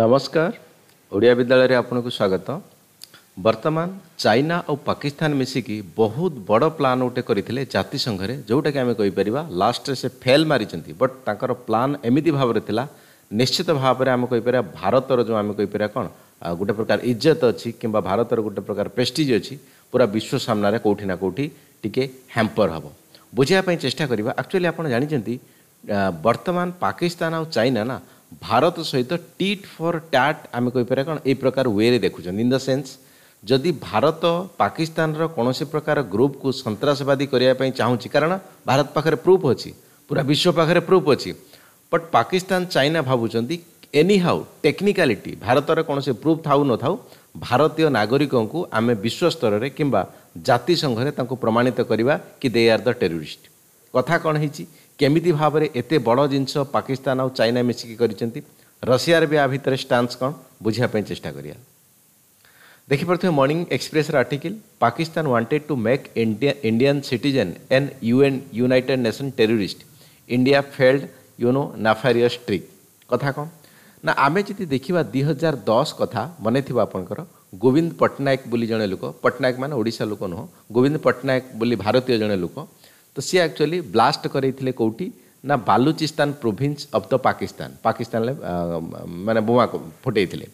ନମସ୍କାର ଓଡ଼ିଆ ବିଦ୍ୟାଳୟରେ ଆପଣଙ୍କୁ ସ୍ୱାଗତ ବର୍ତ୍ତମାନ ଚାଇନା ଆଉ ପାକିସ୍ତାନ ମିଶିକି ବହୁତ ବଡ଼ ପ୍ଲାନ୍ ଗୋଟେ କରିଥିଲେ ଜାତିସଂଘରେ ଯେଉଁଟାକି ଆମେ କହିପାରିବା ଲାଷ୍ଟରେ ସେ ଫେଲ୍ ମାରିଛନ୍ତି ବଟ୍ ତାଙ୍କର ପ୍ଲାନ୍ ଏମିତି ଭାବରେ ଥିଲା ନିଶ୍ଚିତ ଭାବରେ ଆମେ କହିପାରିବା ଭାରତର ଯେଉଁ ଆମେ କହିପାରିବା କ'ଣ ଗୋଟେ ପ୍ରକାର ଇଜ୍ଜତ ଅଛି କିମ୍ବା ଭାରତର ଗୋଟେ ପ୍ରକାର ପ୍ରେଷ୍ଟିଜ୍ ଅଛି ପୁରା ବିଶ୍ୱ ସାମ୍ନାରେ କେଉଁଠି ନା କେଉଁଠି ଟିକେ ହ୍ୟାମ୍ପର ହେବ ବୁଝିବା ପାଇଁ ଚେଷ୍ଟା କରିବା ଆକ୍ଚୁଆଲି ଆପଣ ଜାଣିଛନ୍ତି ବର୍ତ୍ତମାନ ପାକିସ୍ତାନ ଆଉ ଚାଇନା ନା ଭାରତ ସହିତ ଟିଟ୍ ଫର୍ ଟ୍ୟାଟ୍ ଆମେ କହିପାରିବା କ'ଣ ଏଇ ପ୍ରକାର ୱେରେ ଦେଖୁଛନ୍ତି ଇନ୍ ଦ ସେନ୍ସ ଯଦି ଭାରତ ପାକିସ୍ତାନର କୌଣସି ପ୍ରକାର ଗ୍ରୁପ୍କୁ ସନ୍ତାସବାଦୀ କରିବା ପାଇଁ ଚାହୁଁଛି କାରଣ ଭାରତ ପାଖରେ ପ୍ରୁଫ୍ ଅଛି ପୁରା ବିଶ୍ୱ ପାଖରେ ପ୍ରୁଫ୍ ଅଛି ବଟ୍ ପାକିସ୍ତାନ ଚାଇନା ଭାବୁଛନ୍ତି ଏନି ହାଉ ଟେକ୍ନିକାଲିଟି ଭାରତର କୌଣସି ପ୍ରୁଫ୍ ଥାଉ ନଥାଉ ଭାରତୀୟ ନାଗରିକଙ୍କୁ ଆମେ ବିଶ୍ୱ ସ୍ତରରେ କିମ୍ବା ଜାତିସଂଘରେ ତାଙ୍କୁ ପ୍ରମାଣିତ କରିବା କି ଦେ ଆର୍ ଦ ଟେରୋରିଷ୍ଟ କଥା କ'ଣ ହେଇଛି କେମିତି ଭାବରେ ଏତେ ବଡ଼ ଜିନିଷ ପାକିସ୍ତାନ ଆଉ ଚାଇନା ମିଶିକି କରିଛନ୍ତି ରଷିଆର ବି ଆ ଭିତରେ ଷ୍ଟାନ୍ସ କ'ଣ ବୁଝିବା ପାଇଁ ଚେଷ୍ଟା କରିବା ଦେଖିପାରୁଥିବେ ମର୍ଣ୍ଣିଂ ଏକ୍ସପ୍ରେସ୍ର article Pakistan wanted to make India Indian citizen ଏନ୍ UN United Nation terrorist India failed UNO nefarious trick କଥା କ'ଣ ନା ଆମେ ଯଦି ଦେଖିବା ଦୁଇ ହଜାର ଦଶ କଥା ମନେ ଥିବ ଆପଣଙ୍କର ଗୋବିନ୍ଦ ପଟ୍ଟନାୟକ ବୋଲି ଜଣେ ଲୋକ ପଟ୍ଟନାୟକ ମାନେ ଓଡ଼ିଶା ଲୋକ ନୁହଁ ଗୋବିନ୍ଦ ପଟ୍ଟନାୟକ ବୋଲି ଭାରତୀୟ ଜଣେ ଲୋକ ତ ସିଏ ଆକ୍ଚୁଆଲି ବ୍ଲାଷ୍ଟ କରାଇଥିଲେ କେଉଁଠି ନା Balochistan province of the Pakistan ପାକିସ୍ତାନରେ ମାନେ ବୋମା ଫୁଟେଇଥିଲେ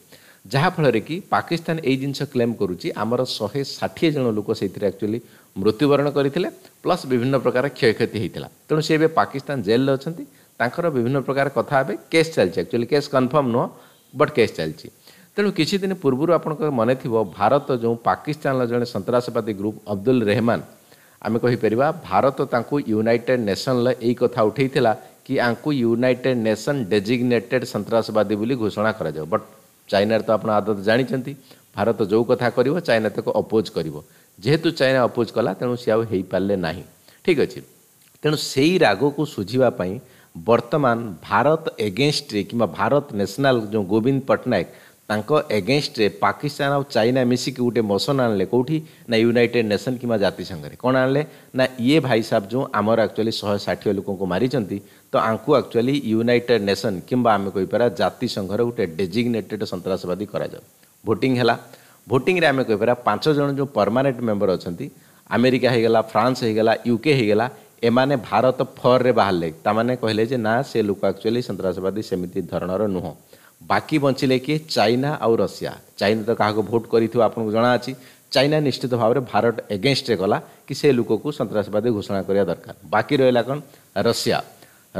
ଯାହାଫଳରେ କି ପାକିସ୍ତାନ ଏଇ ଜିନିଷ କ୍ଲେମ୍ କରୁଛି ଆମର ଶହେ ଷାଠିଏ ଜଣ ଲୋକ ସେଇଥିରେ ଆକ୍ଚୁଆଲି ମୃତ୍ୟୁବରଣ କରିଥିଲେ ପ୍ଲସ୍ ବିଭିନ୍ନ ପ୍ରକାର କ୍ଷୟକ୍ଷତି ହୋଇଥିଲା ତେଣୁ ସେ ଏବେ ପାକିସ୍ତାନ ଜେଲ୍ରେ ଅଛନ୍ତି ତାଙ୍କର ବିଭିନ୍ନ ପ୍ରକାର କଥା ଏବେ କେସ୍ ଚାଲିଛି ଆକ୍ଚୁଆଲି କେସ୍ କନଫର୍ମ ନୁହଁ ବଟ୍ କେସ୍ ଚାଲିଛି ତେଣୁ କିଛି ଦିନ ପୂର୍ବରୁ ଆପଣଙ୍କର ମନେଥିବ ଭାରତ ଯେଉଁ ପାକିସ୍ତାନର ଜଣେ ସନ୍ତାସବାଦୀ ଗ୍ରୁପ୍ ଅବଦୁଲ ରେହମାନ ଆମେ କହିପାରିବା ଭାରତ ତାଙ୍କୁ ୟୁନାଇଟେଡ୍ ନେସନ୍ର ଏଇ କଥା ଉଠାଇଥିଲା କି ଆଙ୍କୁ ୟୁନାଇଟେଡ୍ ନେସନ୍ ଡେଜିଗ୍ନେଟେଡ୍ ସନ୍ତାସବାଦୀ ବୋଲି ଘୋଷଣା କରାଯାଉ ବଟ୍ ଚାଇନାର ତ ଆପଣ ଆଦତ ଜାଣିଛନ୍ତି ଭାରତ ଯେଉଁ କଥା କରିବ ଚାଇନା ତାକୁ ଅପୋଜ୍ କରିବ ଯେହେତୁ ଚାଇନା ଅପୋଜ୍ କଲା ତେଣୁ ସେ ଆଉ ହେଇପାରିଲେ ନାହିଁ ଠିକ୍ ଅଛି ତେଣୁ ସେଇ ରାଗକୁ ସୁଝିବା ପାଇଁ ବର୍ତ୍ତମାନ ଭାରତ ଏଗେନଷ୍ଟରେ କିମ୍ବା ଭାରତ ନ୍ୟାସନାଲ୍ ଯେଉଁ ଗୋବିନ୍ଦ ପଟ୍ଟନାୟକ एगेन्स्ट्रे पाकिस्तान आ चाइना मिसिक गोटे मोसन आनले कौटि ना यूनाइटेड नेसन कि जातिसंगे कौन आनले ना ये भाई साहब जो आमर आकचुअली शहे षाठी लोक मारी तो आंकु आकचुअली यूनाइटेड नेसन किंबा आम कहींपर जातिसंघर गोटे डेजिग्नेटेड सन्सवादी करोटिंग है भोटिंग आम कहींपर पांच जन जो परमानेंट मेम्बर अच्छा आमेरिका होगा फ्रांस होगा युके होगा एम भारत फर्रे बाहर ताने कहले ना से लोक आकचुअली सन्सवादी सेमती धरणर नुह ବାକି ବଞ୍ଚିଲେ କିଏ ଚାଇନା ଆଉ ରଷିଆ ଚାଇନା ତ କାହାକୁ ଭୋଟ୍ କରିଥିବ ଆପଣଙ୍କୁ ଜଣା ଅଛି ଚାଇନା ନିଶ୍ଚିତ ଭାବରେ ଭାରତ ଏଗେନଷ୍ଟରେ ଗଲା କି ସେ ଲୋକକୁ ସନ୍ତାସବାଦୀ ଘୋଷଣା କରିବା ଦରକାର ବାକି ରହିଲା କ'ଣ ରଷିଆ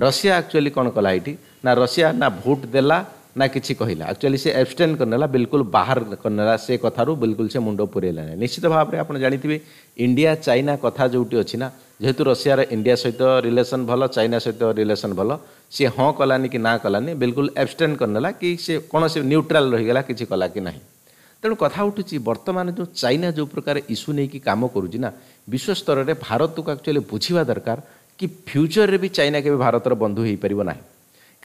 ରଷିଆ ଆକ୍ଚୁଆଲି କ'ଣ କଲା ଏଇଠି ନା ରଷିଆ ନା ଭୋଟ୍ ଦେଲା ନା କିଛି କହିଲା ଆକ୍ଚୁଆଲି ସେ ଆବଷ୍ଟେନ୍ କରିନେଲା ବିଲକୁଲ ବାହାର କରିନେଲା ସେ କଥାରୁ ବିଲକୁଲ ସେ ମୁଣ୍ଡ ପୁରେଇଲାନି ନିଶ୍ଚିତ ଭାବରେ ଆପଣ ଜାଣିଥିବେ ଇଣ୍ଡିଆ ଚାଇନା କଥା ଯେଉଁଠି ଅଛି ନା ଯେହେତୁ ରଷିଆର ଇଣ୍ଡିଆ ସହିତ ରିଲେସନ୍ ଭଲ ଚାଇନା ସହିତ ରିଲେସନ୍ ଭଲ ସିଏ ହଁ କଲାନି କି ନା କଲାନି ବିଲକୁଲ ଆବଷ୍ଟେନ୍ କରିନେଲା କି ସେ କୌଣସି ନ୍ୟୁଟ୍ରାଲ୍ ରହିଗଲା କିଛି କଲା କି ନାହିଁ ତେଣୁ କଥା ଉଠୁଛି ବର୍ତ୍ତମାନ ଯେଉଁ ଚାଇନା ଯେଉଁ ପ୍ରକାର ଇସ୍ୟୁ ନେଇକି କାମ କରୁଛି ନା ବିଶ୍ୱସ୍ତରରେ ଭାରତକୁ ଆକ୍ଚୁଆଲି ବୁଝିବା ଦରକାର କି ଫ୍ୟୁଚରରେ ବି ଚାଇନା କେବେ ଭାରତର ବନ୍ଧୁ ହୋଇପାରିବ ନାହିଁ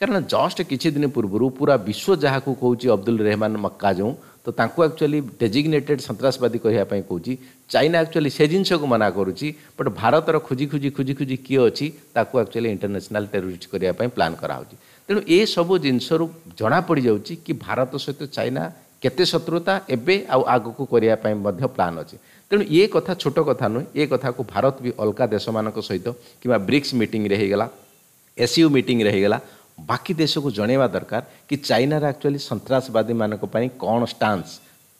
କାରଣ ଜଷ୍ଟ କିଛି ଦିନ ପୂର୍ବରୁ ପୁରା ବିଶ୍ୱ ଯାହାକୁ କହୁଛି ଅବଦୁଲ ରେହମାନ ମକ୍କା ଯେଉଁ ତ ତାଙ୍କୁ ଆକ୍ଚୁଆଲି ଡେଜିଗ୍ନେଟେଡ୍ ସନ୍ତାସବାଦୀ କହିବା ପାଇଁ କହୁଛି ଚାଇନା ଆକ୍ଚୁଆଲି ସେ ଜିନିଷକୁ ମନା କରୁଛି ବଟ୍ ଭାରତର ଖୋଜି ଖୋଜି ଖୋଜି ଖୋଜି କିଏ ଅଛି ତାକୁ ଆକ୍ଚୁଆଲି ଇଣ୍ଟରନ୍ୟାସନାଲ୍ ଟେରୋରିଷ୍ଟ କରିବା ପାଇଁ ପ୍ଲାନ୍ କରାହେଉଛି ତେଣୁ ଏସବୁ ଜିନିଷରୁ ଜଣାପଡ଼ିଯାଉଛି କି ଭାରତ ସହିତ ଚାଇନା କେତେ ଶତ୍ରୁତା ଏବେ ଆଉ ଆଗକୁ କରିବା ପାଇଁ ମଧ୍ୟ ପ୍ଲାନ୍ ଅଛି ତେଣୁ ଏ କଥା ଛୋଟ କଥା ନୁହେଁ ଏ କଥାକୁ ଭାରତ ବି ଅଲଗା ଦେଶମାନଙ୍କ ସହିତ କିମ୍ବା ବ୍ରିକ୍ସ ମିଟିଂରେ ହେଇଗଲା ଏସ୍ୟୁ ମିଟିଂରେ ହେଇଗଲା ବାକି ଦେଶକୁ ଜଣାଇବା ଦରକାର କି ଚାଇନାର ଆକ୍ଚୁଆଲି ସନ୍ତାସବାଦୀମାନଙ୍କ ପାଇଁ କ'ଣ ଷ୍ଟାନ୍ସ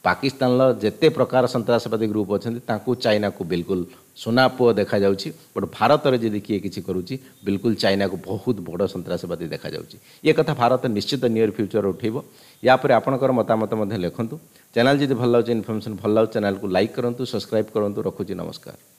ପାକିସ୍ତାନର ଯେତେ ପ୍ରକାର ସନ୍ତାସବାଦୀ ଗ୍ରୁପ୍ ଅଛନ୍ତି ତାଙ୍କୁ ଚାଇନାକୁ ବିଲକୁଲ ସୁନା ପୁଅ ଦେଖାଯାଉଛି ବଟ୍ ଭାରତରେ ଯଦି କିଏ କିଛି କରୁଛି ବିଲକୁଲ ଚାଇନାକୁ ବହୁତ ବଡ଼ ସନ୍ତାସବାଦୀ ଦେଖାଯାଉଛି ଏ କଥା ଭାରତ ନିଶ୍ଚିତ ନିୟର ଫ୍ୟୁଚର୍ ଉଠାଇବ ୟା ପରେ ଆପଣଙ୍କର ମତାମତ ମଧ୍ୟ ଲେଖନ୍ତୁ ଚ୍ୟାନେଲ୍ ଯଦି ଭଲ ଲାଗୁଛି ଇନଫର୍ମେସନ୍ ଭଲ ଲାଗୁଛି ଚ୍ୟାନେଲ୍କୁ ଲାଇକ୍ କରନ୍ତୁ ସବସ୍କ୍ରାଇବ୍ କରନ୍ତୁ ରଖୁଛି ନମସ୍କାର